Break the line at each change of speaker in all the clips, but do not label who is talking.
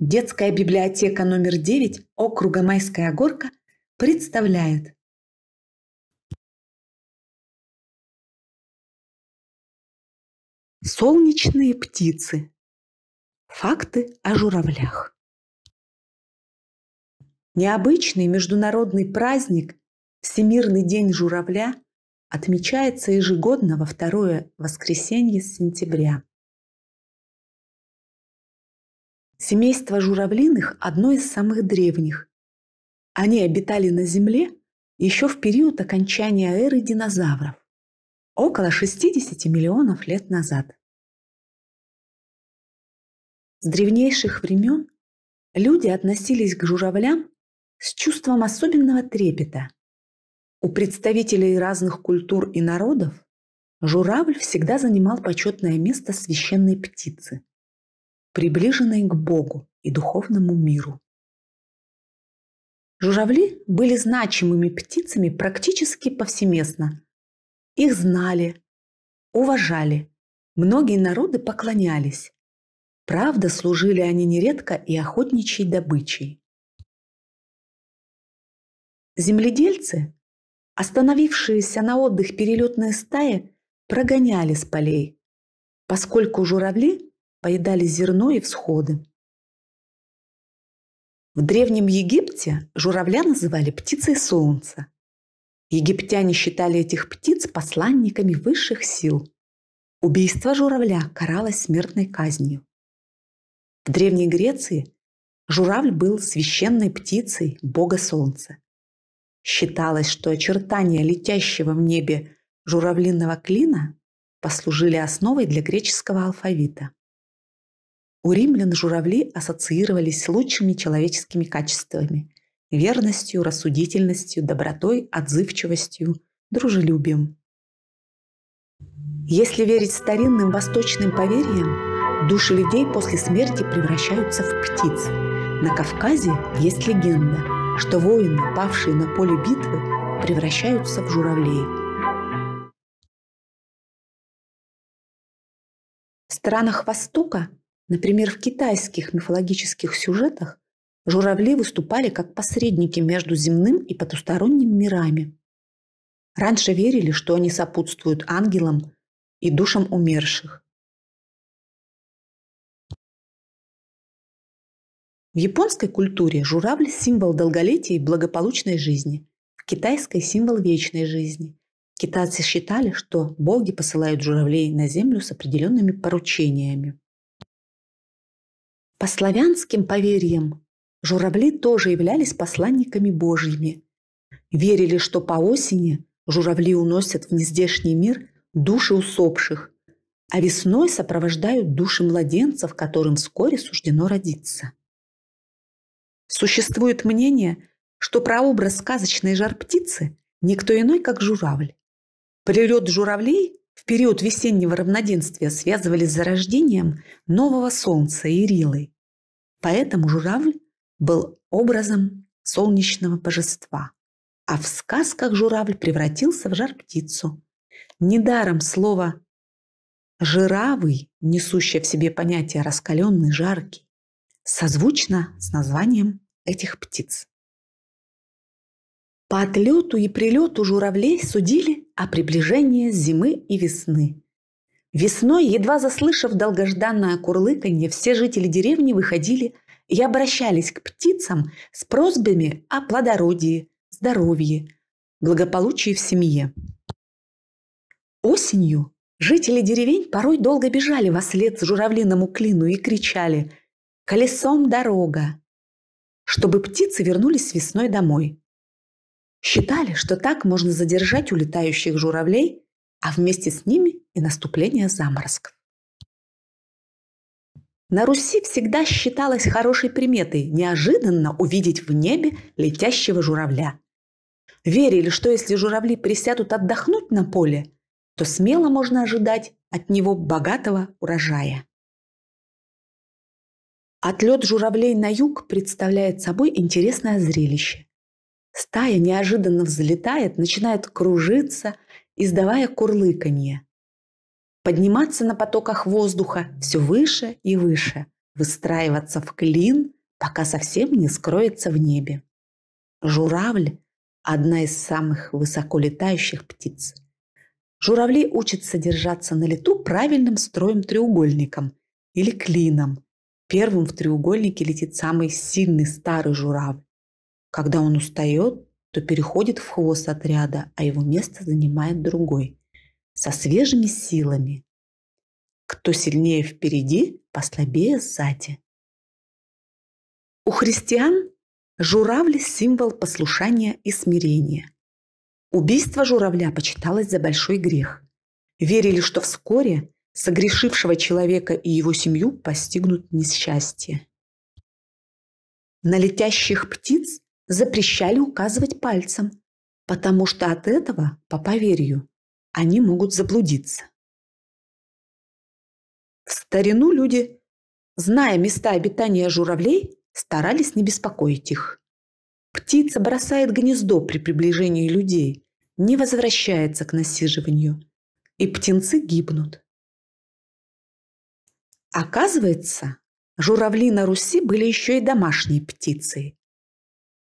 Детская библиотека номер 9 округа Майская горка представляет. Солнечные птицы. Факты о журавлях. Необычный международный праздник Всемирный день журавля отмечается ежегодно во второе воскресенье сентября. Семейство журавлиных – одно из самых древних. Они обитали на Земле еще в период окончания эры динозавров, около 60 миллионов лет назад. С древнейших времен люди относились к журавлям с чувством особенного трепета. У представителей разных культур и народов журавль всегда занимал почетное место священной птицы приближенной к Богу и духовному миру. Журавли были значимыми птицами практически повсеместно. Их знали, уважали, многие народы поклонялись. Правда, служили они нередко и охотничьей добычей. Земледельцы, остановившиеся на отдых перелетные стаи, прогоняли с полей, поскольку журавли поедали зерно и всходы. В Древнем Египте журавля называли птицей солнца. Египтяне считали этих птиц посланниками высших сил. Убийство журавля каралось смертной казнью. В Древней Греции журавль был священной птицей бога солнца. Считалось, что очертания летящего в небе журавлиного клина послужили основой для греческого алфавита. У римлян журавли ассоциировались с лучшими человеческими качествами – верностью, рассудительностью, добротой, отзывчивостью, дружелюбием. Если верить старинным восточным поверьям, души людей после смерти превращаются в птиц. На Кавказе есть легенда, что воины, павшие на поле битвы, превращаются в журавлей. В странах Востока Например, в китайских мифологических сюжетах журавли выступали как посредники между земным и потусторонним мирами. Раньше верили, что они сопутствуют ангелам и душам умерших. В японской культуре журавль – символ долголетия и благополучной жизни, в китайской – символ вечной жизни. Китайцы считали, что боги посылают журавлей на землю с определенными поручениями. По славянским поверьям, журавли тоже являлись посланниками Божьими. Верили, что по осени журавли уносят в нездешний мир души усопших, а весной сопровождают души младенцев, которым вскоре суждено родиться. Существует мнение, что прообраз сказочной жар-птицы никто иной, как журавль. Прилет журавлей в период весеннего равноденствия связывали с зарождением нового солнца Ирилы. Поэтому журавль был образом солнечного божества. А в сказках журавль превратился в жар-птицу. Недаром слово «жиравый», несущее в себе понятие «раскаленный», «жаркий», созвучно с названием этих птиц. По отлету и прилету журавлей судили о приближении зимы и весны. Весной, едва заслышав долгожданное курлыканье, все жители деревни выходили и обращались к птицам с просьбами о плодородии, здоровье, благополучии в семье. Осенью жители деревень порой долго бежали во след журавлиному клину и кричали «Колесом дорога!», чтобы птицы вернулись весной домой. Считали, что так можно задержать улетающих журавлей, а вместе с ними и наступление заморозков. На Руси всегда считалось хорошей приметой неожиданно увидеть в небе летящего журавля. Верили, что если журавли присядут отдохнуть на поле, то смело можно ожидать от него богатого урожая. Отлет журавлей на юг представляет собой интересное зрелище. Стая неожиданно взлетает, начинает кружиться, издавая курлыканье. Подниматься на потоках воздуха все выше и выше, выстраиваться в клин, пока совсем не скроется в небе. Журавль – одна из самых высоколетающих птиц. Журавли учатся держаться на лету правильным строем-треугольником или клином. Первым в треугольнике летит самый сильный старый журавль когда он устает, то переходит в хвост отряда, а его место занимает другой. Со свежими силами. Кто сильнее впереди, послабее сзади. У христиан журавль – символ послушания и смирения. Убийство журавля почиталось за большой грех. Верили, что вскоре согрешившего человека и его семью постигнут несчастье. На летящих птиц запрещали указывать пальцем, потому что от этого, по поверью, они могут заблудиться. В старину люди, зная места обитания журавлей, старались не беспокоить их. Птица бросает гнездо при приближении людей, не возвращается к насиживанию, и птенцы гибнут. Оказывается, журавли на Руси были еще и домашней птицей,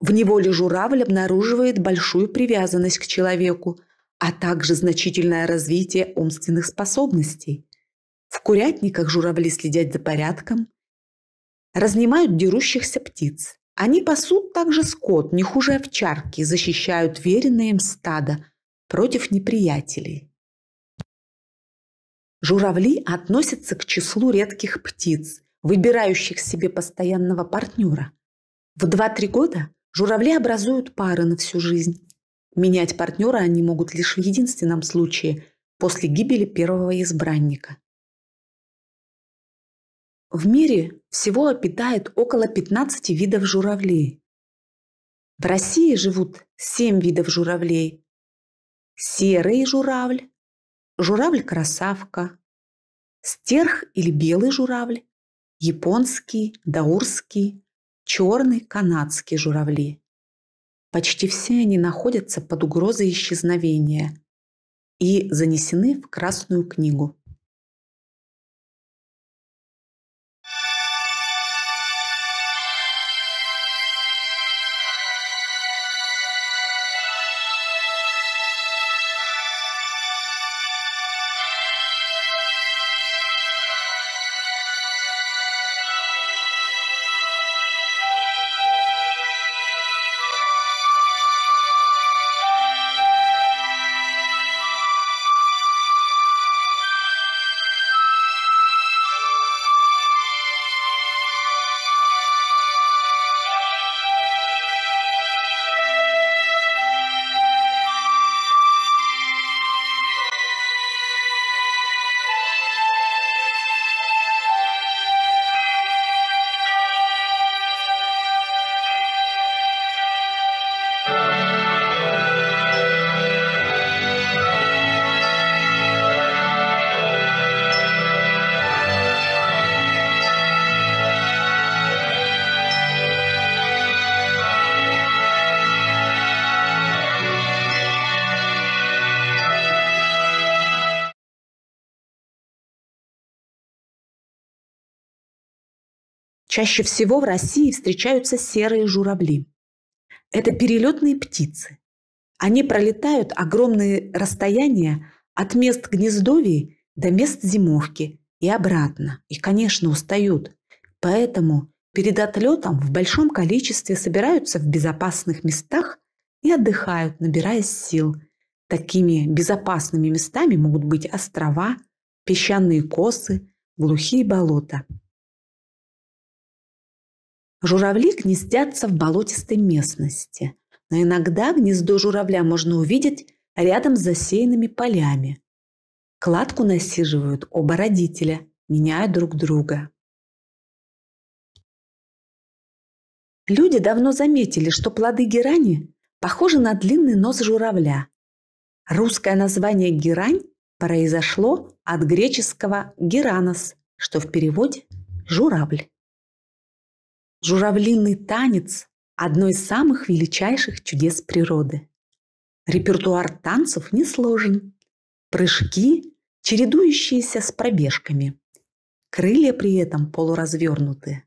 в неволе журавль обнаруживает большую привязанность к человеку, а также значительное развитие умственных способностей. В курятниках журавли следят за порядком, разнимают дерущихся птиц. Они пасут также скот, не хуже овчарки, защищают веренное им стадо против неприятелей. Журавли относятся к числу редких птиц, выбирающих себе постоянного партнера. В 2-3 года Журавли образуют пары на всю жизнь. Менять партнера они могут лишь в единственном случае – после гибели первого избранника. В мире всего обитает около 15 видов журавлей. В России живут 7 видов журавлей. Серый журавль, журавль-красавка, стерх или белый журавль, японский, даурский, черные канадские журавли. Почти все они находятся под угрозой исчезновения и занесены в Красную книгу. Чаще всего в России встречаются серые журавли. Это перелетные птицы. Они пролетают огромные расстояния от мест гнездовий до мест зимовки и обратно. И, конечно, устают. Поэтому перед отлетом в большом количестве собираются в безопасных местах и отдыхают, набираясь сил. Такими безопасными местами могут быть острова, песчаные косы, глухие болота – Журавли гнездятся в болотистой местности, но иногда гнездо журавля можно увидеть рядом с засеянными полями. Кладку насиживают оба родителя, меняя друг друга. Люди давно заметили, что плоды герани похожи на длинный нос журавля. Русское название герань произошло от греческого «геранос», что в переводе «журавль». Журавлиный танец – одно из самых величайших чудес природы. Репертуар танцев несложен: Прыжки, чередующиеся с пробежками. Крылья при этом полуразвернуты.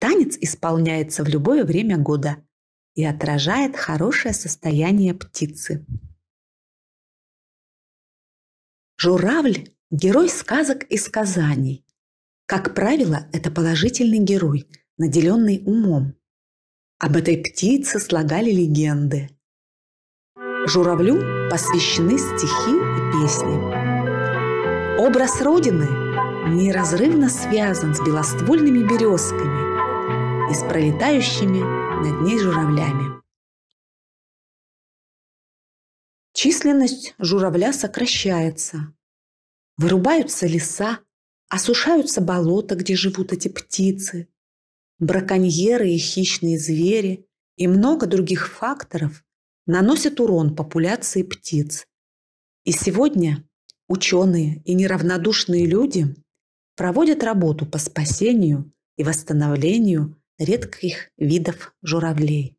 Танец исполняется в любое время года и отражает хорошее состояние птицы. Журавль – герой сказок и сказаний. Как правило, это положительный герой – наделенный умом. Об этой птице слагали легенды. Журавлю посвящены стихи и песни. Образ Родины неразрывно связан с белоствольными березками и с пролетающими над ней журавлями. Численность журавля сокращается. Вырубаются леса, осушаются болота, где живут эти птицы – браконьеры и хищные звери и много других факторов наносят урон популяции птиц. И сегодня ученые и неравнодушные люди проводят работу по спасению и восстановлению редких видов журавлей.